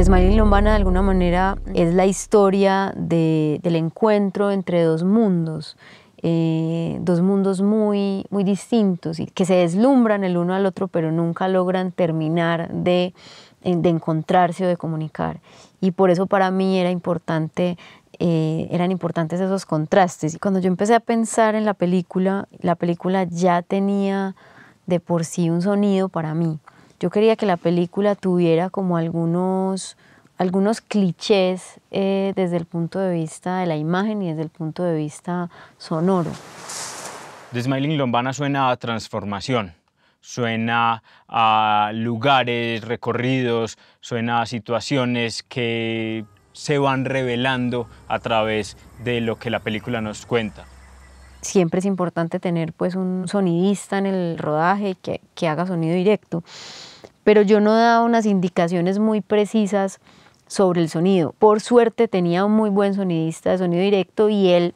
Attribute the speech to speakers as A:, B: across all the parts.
A: De y Lombana de alguna manera es la historia del encuentro entre dos mundos, eh, dos mundos muy, muy distintos y que se deslumbran el uno al otro pero nunca logran terminar de, eh, de encontrarse o de comunicar. Y por eso para mí era importante eh, eran importantes esos contrastes. Y cuando yo empecé a pensar en la película, la película ya tenía de por sí un sonido para mí. Yo quería que la película tuviera como algunos, algunos clichés eh, desde el punto de vista de la imagen y desde el punto de vista sonoro.
B: De Smiling Lombana suena a transformación, suena a lugares, recorridos, suena a situaciones que se van revelando a través de lo que la película nos cuenta.
A: Siempre es importante tener pues un sonidista en el rodaje que, que haga sonido directo pero yo no daba unas indicaciones muy precisas sobre el sonido. Por suerte tenía un muy buen sonidista de sonido directo y él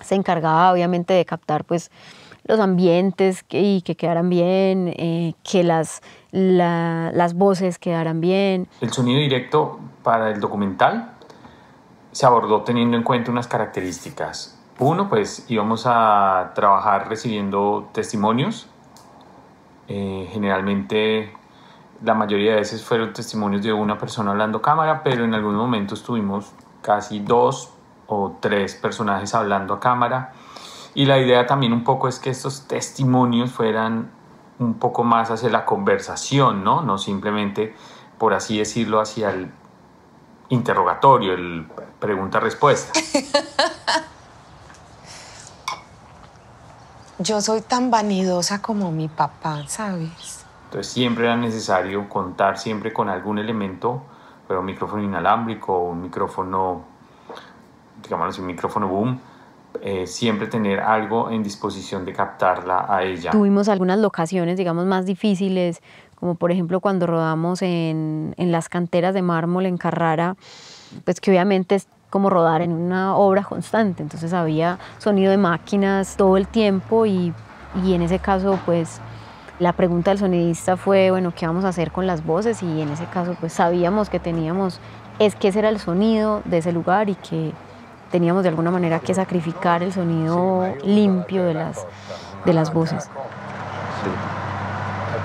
A: se encargaba obviamente de captar pues los ambientes y que quedaran bien, eh, que las, las voces quedaran bien.
C: El sonido directo para el documental se abordó teniendo en cuenta unas características. Uno, pues íbamos a trabajar recibiendo testimonios, eh, generalmente la mayoría de veces fueron testimonios de una persona hablando cámara, pero en algún momento tuvimos casi dos o tres personajes hablando a cámara. Y la idea también un poco es que estos testimonios fueran un poco más hacia la conversación, ¿no? No simplemente, por así decirlo, hacia el interrogatorio, el pregunta-respuesta.
B: Yo soy tan vanidosa como mi papá, ¿sabes?
C: Entonces siempre era necesario contar siempre con algún elemento, pero un micrófono inalámbrico, un micrófono, digamos un micrófono boom, eh, siempre tener algo en disposición de captarla a ella. Tuvimos
A: algunas locaciones, digamos, más difíciles, como por ejemplo cuando rodamos en, en las canteras de mármol en Carrara, pues que obviamente es como rodar en una obra constante, entonces había sonido de máquinas todo el tiempo y, y en ese caso pues la pregunta del sonidista fue, bueno, ¿qué vamos a hacer con las voces? Y en ese caso, pues sabíamos que teníamos, es que ese era el sonido de ese lugar y que teníamos de alguna manera que sacrificar el sonido limpio de las, de las voces. Sí,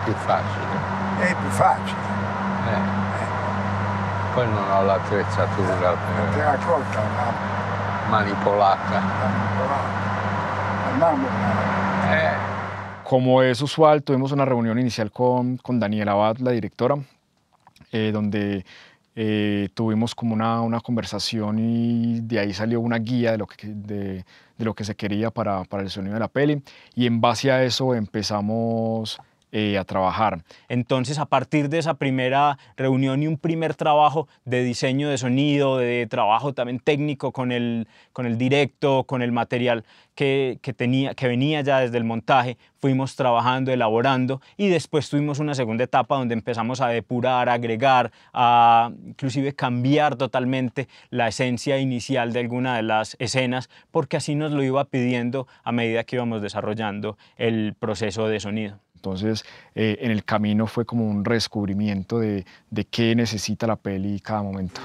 C: es más fácil. Es más fácil. Poi non la l'attrezzatura per
D: como es usual, tuvimos una reunión inicial con, con Daniela Abad, la directora, eh, donde eh, tuvimos como una, conversación y de ahí salió una guía de lo que, lo que se quería para, para, el sonido de la peli. Y en base a eso empezamos eh, a trabajar. Entonces, a partir de esa primera reunión y un primer trabajo
B: de diseño de sonido, de trabajo también técnico con el, con el directo, con el material que, tenía, que venía ya desde el montaje, fuimos trabajando, elaborando y después tuvimos una segunda etapa donde empezamos a depurar, a agregar, a inclusive cambiar totalmente la esencia inicial de alguna de las escenas porque así nos lo iba pidiendo a medida que íbamos desarrollando el proceso de sonido.
D: Entonces, eh, en el camino fue como un redescubrimiento de, qué necesita la peli cada momento.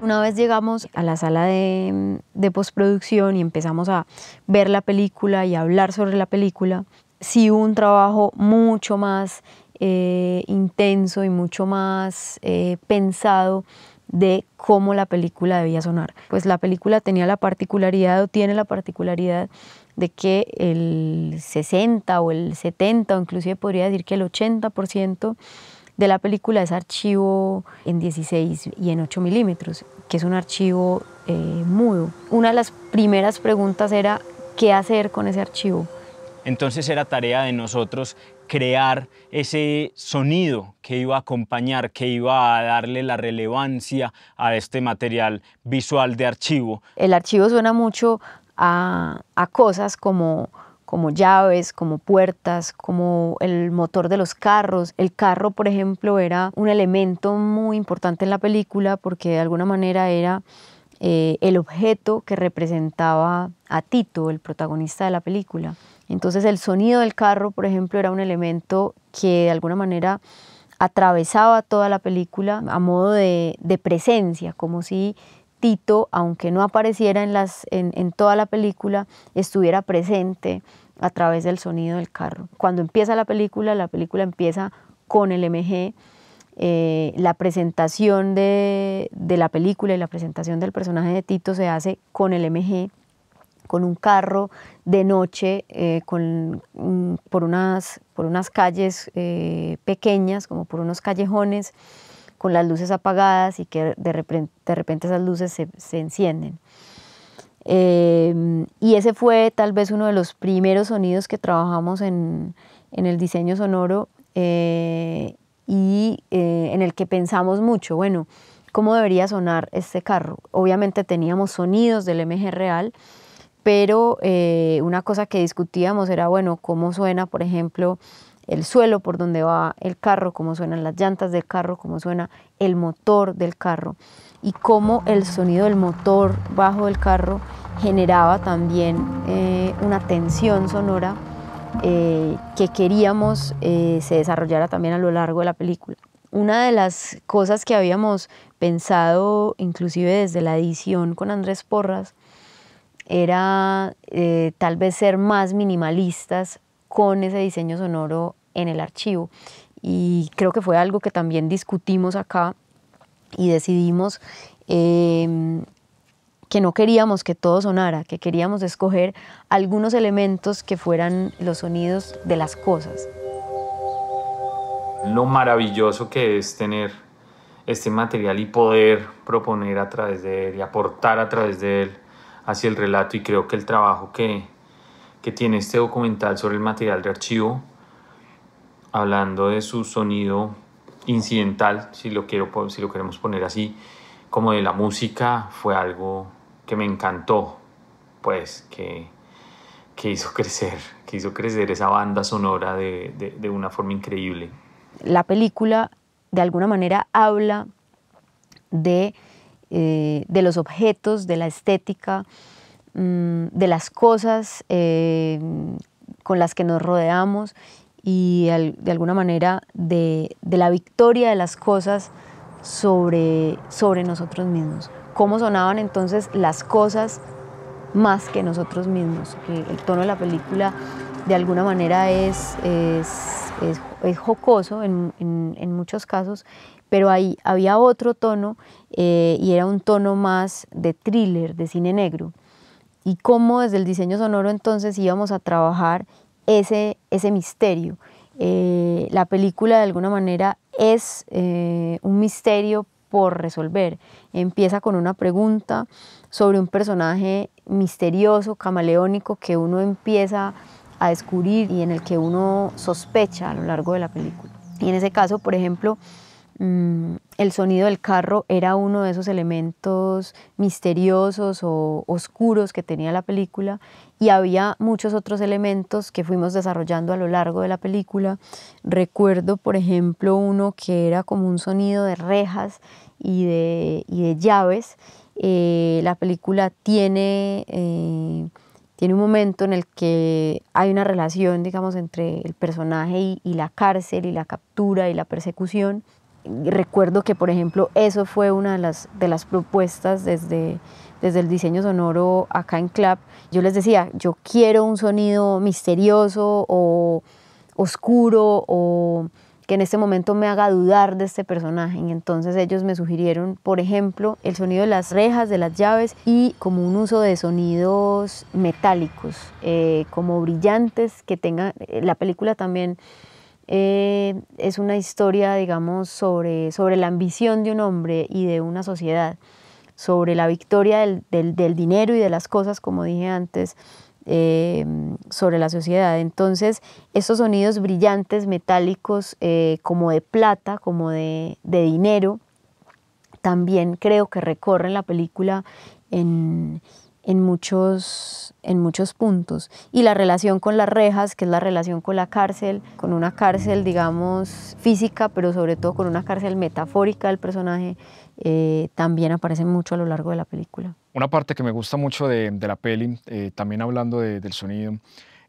A: Una vez llegamos a la sala de, postproducción y empezamos a ver la película y a hablar sobre la película, sí hubo un trabajo mucho más eh, intenso y mucho más eh, pensado de cómo la película debía sonar. Pues la película tenía la particularidad o tiene la particularidad de que el 60 o el 70, o inclusive podría decir que el 80% de la película es archivo en 16 y en 8 milímetros, que es un archivo eh, mudo. Una de las primeras preguntas era, ¿qué hacer con ese archivo?
B: Entonces era tarea de nosotros crear ese sonido que iba a acompañar, que iba a darle la relevancia a este material visual de archivo.
A: El archivo suena mucho a, cosas como como llaves, como puertas, como el motor de los carros. El carro, por ejemplo, era un elemento muy importante en la película porque de alguna manera era eh, el objeto que representaba a Tito, el protagonista de la película. Entonces el sonido del carro, por ejemplo, era un elemento que de alguna manera atravesaba toda la película a modo de presencia, como si Tito, aunque no apareciera en, toda la película, estuviera presente a través del sonido del carro. Cuando empieza la película, la película empieza con el MG, eh, la presentación de, la película y la presentación del personaje de Tito se hace con el MG, con un carro de noche, eh, mm, por, unas, calles eh, pequeñas, como por unos callejones con las luces apagadas y que de repente, de repente esas luces se, encienden. Em, y ese fue tal vez uno de los primeros sonidos que trabajamos en, el diseño sonoro eh, y eh, en el que pensamos mucho, bueno, ¿cómo debería sonar este carro? Obviamente teníamos sonidos del MG real, pero eh, una cosa que discutíamos era, bueno, ¿cómo suena, por ejemplo, el suelo por donde va el carro, cómo suenan las llantas del carro, cómo suena el motor del carro y cómo el sonido del motor bajo del carro generaba también eh, una tensión sonora eh, que queríamos eh, se desarrollara también a lo largo de la película. Una de las cosas que habíamos pensado inclusive desde la edición con Andrés Porras era tal vez ser más minimalistas con ese diseño sonoro en el archivo. Y creo que fue algo que también discutimos acá y decidimos em, que no queríamos que todo sonara, que queríamos escoger algunos elementos que fueran los sonidos de las cosas.
C: Lo maravilloso que es tener este material y poder proponer a través de él y aportar a través de él hacia el relato y creo que el trabajo que, que tiene este documental sobre el material de archivo, hablando de su sonido incidental, si lo, queremos poner así, como de la música, fue algo que me encantó, pues que, que hizo crecer, que hizo crecer esa banda sonora de, una forma increíble.
A: La película de alguna manera habla de, eh, de los objetos, de la estética, Mm, de las cosas eh, con las que nos rodeamos y de alguna manera de, la victoria de las cosas sobre, nosotros mismos. Cómo sonaban entonces las cosas más que nosotros mismos. El tono de la película de alguna manera es, es, jocoso en, muchos casos, pero ahí había otro tono eh, y era un tono más de thriller, de cine negro y cómo desde el diseño sonoro entonces íbamos a trabajar ese, ese misterio. Eh, la película de alguna manera es eh, un misterio por resolver. Empieza con una pregunta sobre un personaje misterioso, camaleónico, que uno empieza a descubrir y en el que uno sospecha a lo largo de la película. Y en ese caso, por ejemplo, Mm, el sonido del carro era uno de esos elementos misteriosos o oscuros que tenía la película y había muchos otros elementos que fuimos desarrollando a lo largo de la película. Recuerdo, por ejemplo, uno que era como un sonido de rejas y de, llaves. Eh, la película eh, tiene... un momento en el que hay una relación, digamos, entre el personaje y, la cárcel y la captura y la persecución recuerdo que, por ejemplo, eso fue una de las, de las propuestas desde, desde el diseño sonoro acá en Club. Yo les decía, yo quiero un sonido misterioso o oscuro o que en este momento me haga dudar de este personaje. entonces ellos me sugirieron, por ejemplo, el sonido de las rejas, de las llaves y como un uso de sonidos metálicos, eh, como brillantes, que tenga... Eh, la película también eh, es una historia, digamos, sobre, sobre la ambición de un hombre y de una sociedad, sobre la victoria del, dinero y de las cosas, como dije antes, eh, sobre la sociedad. Entonces, esos sonidos brillantes, metálicos, eh, como de plata, como de, de, dinero, también creo que recorren la película en, en muchos, en muchos puntos. Y la relación con las rejas, que es la relación con la cárcel, con una cárcel, digamos, física, pero sobre todo con una cárcel metafórica del personaje, eh, también aparece mucho a lo largo de la película.
D: Una parte que me gusta mucho de, la peli, eh, también hablando del sonido,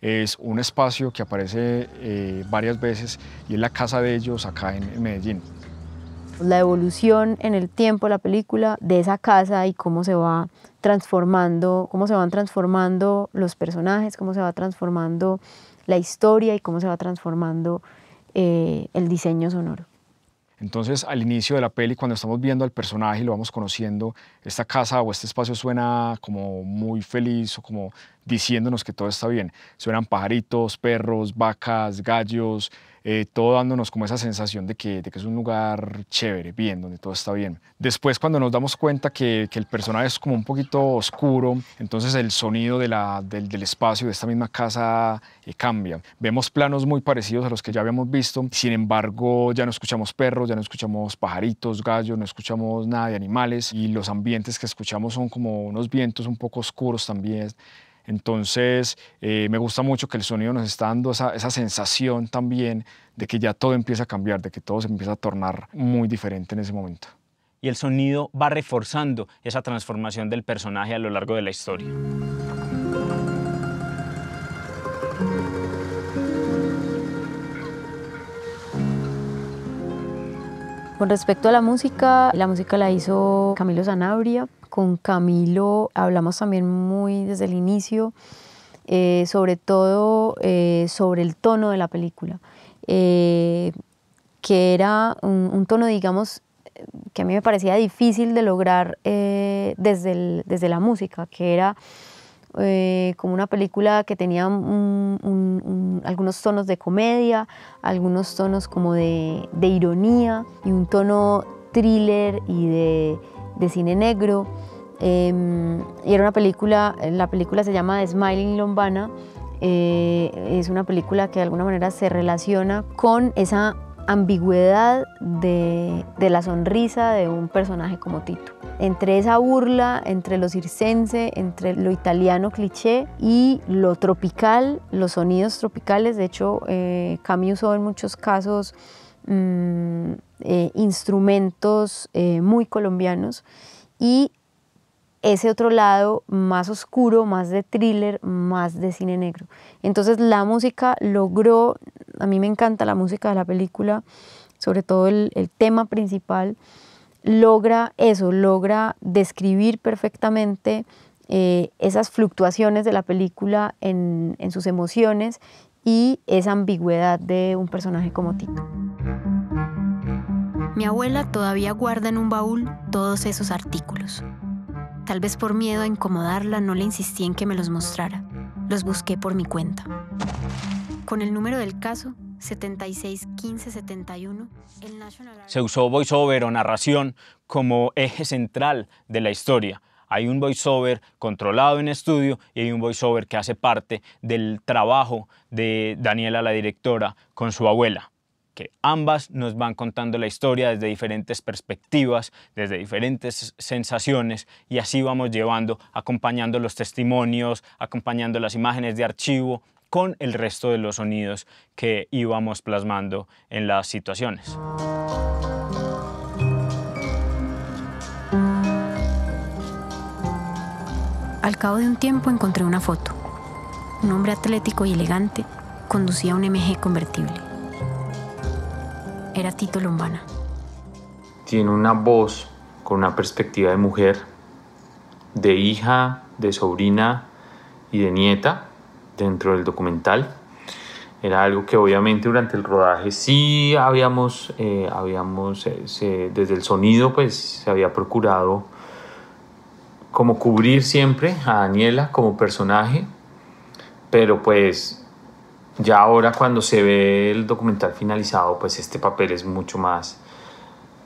D: es un espacio que aparece eh, varias veces y es la casa de ellos acá en Medellín
A: la evolución en el tiempo, de la película, de esa casa y cómo se va transformando, cómo se van transformando los personajes, cómo se va transformando la historia y cómo se va transformando eh, el diseño sonoro.
D: Entonces, al inicio de la peli, cuando estamos viendo al personaje y lo vamos conociendo, esta casa o este espacio suena como muy feliz o como diciéndonos que todo está bien. Suenan pajaritos, perros, vacas, gallos, eh, todo dándonos como esa sensación de que, de que, es un lugar chévere, bien, donde todo está bien. Después cuando nos damos cuenta que, el personaje es como un poquito oscuro, entonces el sonido del, espacio de esta misma casa eh, cambia. Vemos planos muy parecidos a los que ya habíamos visto, sin embargo ya no escuchamos perros, ya no escuchamos pajaritos, gallos, no escuchamos nada de animales y los ambientes que escuchamos son como unos vientos un poco oscuros también entonces, eh, me gusta mucho que el sonido nos está dando esa, esa, sensación también de que ya todo empieza a cambiar, de que todo se empieza a tornar muy diferente en ese momento.
B: Y el sonido va reforzando esa transformación del personaje a lo largo de la historia.
A: Con respecto a la música, la música la hizo Camilo Zanabria, con Camilo hablamos también muy desde el inicio, eh, sobre todo eh, sobre el tono de la película, eh, que era un, tono, digamos, que a mí me parecía difícil de lograr desde, desde la música, que era... como una película que tenía algunos tonos de comedia, algunos tonos como de, ironía y un tono thriller y de, de cine negro. Em, y era una película, la película se llama Smiling Lombana, eh, es una película que de alguna manera se relaciona con esa ambigüedad de, la sonrisa de un personaje como Tito. Entre esa burla, entre lo circense, entre lo italiano cliché y lo tropical, los sonidos tropicales. De hecho, eh, usó en muchos casos mm, eh, instrumentos eh, muy colombianos y ese otro lado más oscuro, más de thriller, más de cine negro. Entonces la música logró, a mí me encanta la música de la película, sobre todo el, tema principal, logra eso, logra describir perfectamente eh, esas fluctuaciones de la película en, en sus emociones y esa ambigüedad de un personaje como Tito. Mi abuela todavía guarda en un baúl todos esos artículos. Tal vez por miedo a incomodarla no le insistí en que me los mostrara. Los busqué por mi cuenta. Con el número del caso, 761571,
B: Se usó voiceover o narración como eje central de la historia. Hay un voiceover controlado en estudio y hay un voiceover que hace parte del trabajo de Daniela, la directora, con su abuela que ambas nos van contando la historia desde diferentes perspectivas, desde diferentes sensaciones y así vamos llevando, acompañando los testimonios, acompañando las imágenes de archivo con el resto de los sonidos que íbamos plasmando en las situaciones.
A: Al cabo de un tiempo encontré una foto. Un hombre atlético y elegante conducía un MG convertible era Tito Lombana.
C: Tiene una voz con una perspectiva de mujer, de hija, de sobrina y de nieta dentro del documental. Era algo que obviamente durante el rodaje sí habíamos, eh, habíamos eh, desde el sonido pues se había procurado como cubrir siempre a Daniela como personaje, pero pues ya ahora cuando se ve el documental finalizado, pues este papel es mucho más,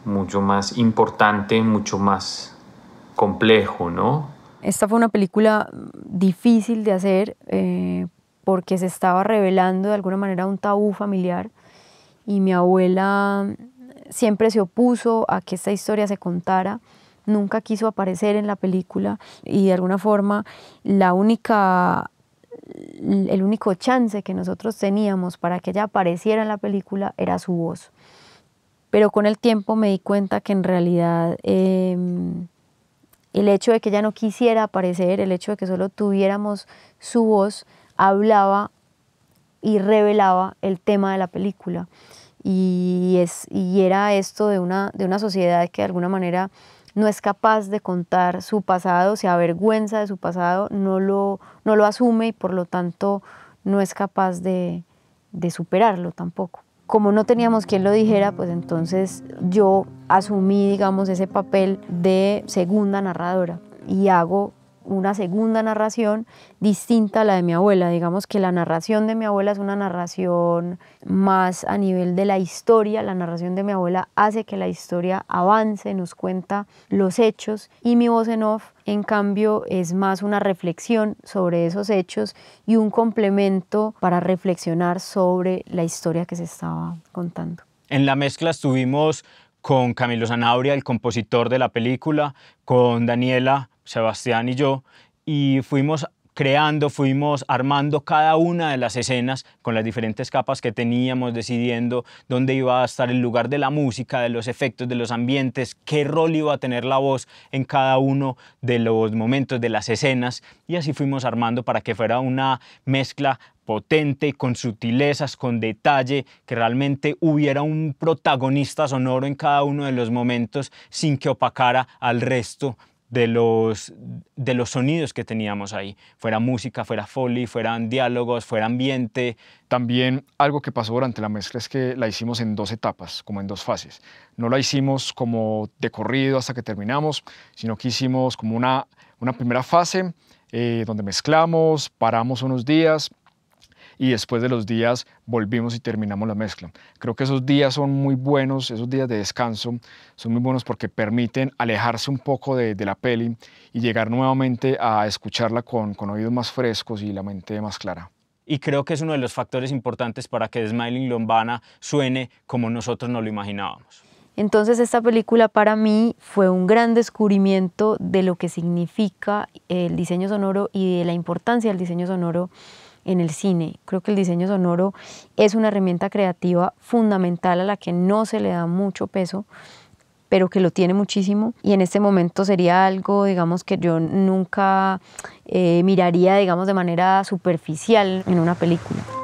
C: mucho más importante, mucho más complejo, ¿no?
A: Esta fue una película difícil de hacer eh, porque se estaba revelando de alguna manera un tabú familiar y mi abuela siempre se opuso a que esta historia se contara, nunca quiso aparecer en la película y de alguna forma la única el único chance que nosotros teníamos para que ella apareciera en la película era su voz. Pero con el tiempo me di cuenta que en realidad em, el hecho de que ella no quisiera aparecer, el hecho de que solo tuviéramos su voz, hablaba y revelaba el tema de la película. Y, era esto de una sociedad que de alguna manera no es capaz de contar su pasado, se avergüenza de su pasado, no lo, no lo asume y por lo tanto no es capaz de, de superarlo tampoco. Como no teníamos quien lo dijera, pues entonces yo asumí, digamos, ese papel de segunda narradora y hago una segunda narración distinta a la de mi abuela. Digamos que la narración de mi abuela es una narración más a nivel de la historia. La narración de mi abuela hace que la historia avance, nos cuenta los hechos y mi voz en off, en cambio, es más una reflexión sobre esos hechos y un complemento para reflexionar sobre la historia que se estaba contando.
B: En la mezcla estuvimos con Camilo Zanabria, el compositor de la película, con Daniela Sebastián y yo, y fuimos creando, fuimos armando cada una de las escenas con las diferentes capas que teníamos, decidiendo dónde iba a estar el lugar de la música, de los efectos, de los ambientes, qué rol iba a tener la voz en cada uno de los momentos, de las escenas, y así fuimos armando para que fuera una mezcla potente, con sutilezas, con detalle, que realmente hubiera un protagonista sonoro en cada uno de los momentos sin que opacara al resto de los, sonidos que teníamos ahí,
D: fuera música, fuera foley, fueran diálogos, fuera ambiente. También algo que pasó durante la mezcla es que la hicimos en dos etapas, como en dos fases. No la hicimos como de corrido hasta que terminamos, sino que hicimos como una, primera fase eh, donde mezclamos, paramos unos días, y después de los días volvimos y terminamos la mezcla. Creo que esos días son muy buenos, esos días de descanso son muy buenos porque permiten alejarse un poco de, la peli y llegar nuevamente a escucharla con, con oídos más frescos y la mente más clara
B: y creo que es uno de los factores importantes para que Smiling Lombana suene como nosotros no lo imaginábamos.
A: Entonces esta película para mí fue un gran descubrimiento de lo que significa el diseño sonoro y de la importancia del diseño sonoro en el cine. Creo que el diseño sonoro es una herramienta creativa fundamental a la que no se le da mucho peso pero que lo tiene muchísimo y en este momento sería algo, digamos, que yo nunca eh, miraría, digamos, de manera superficial en una película.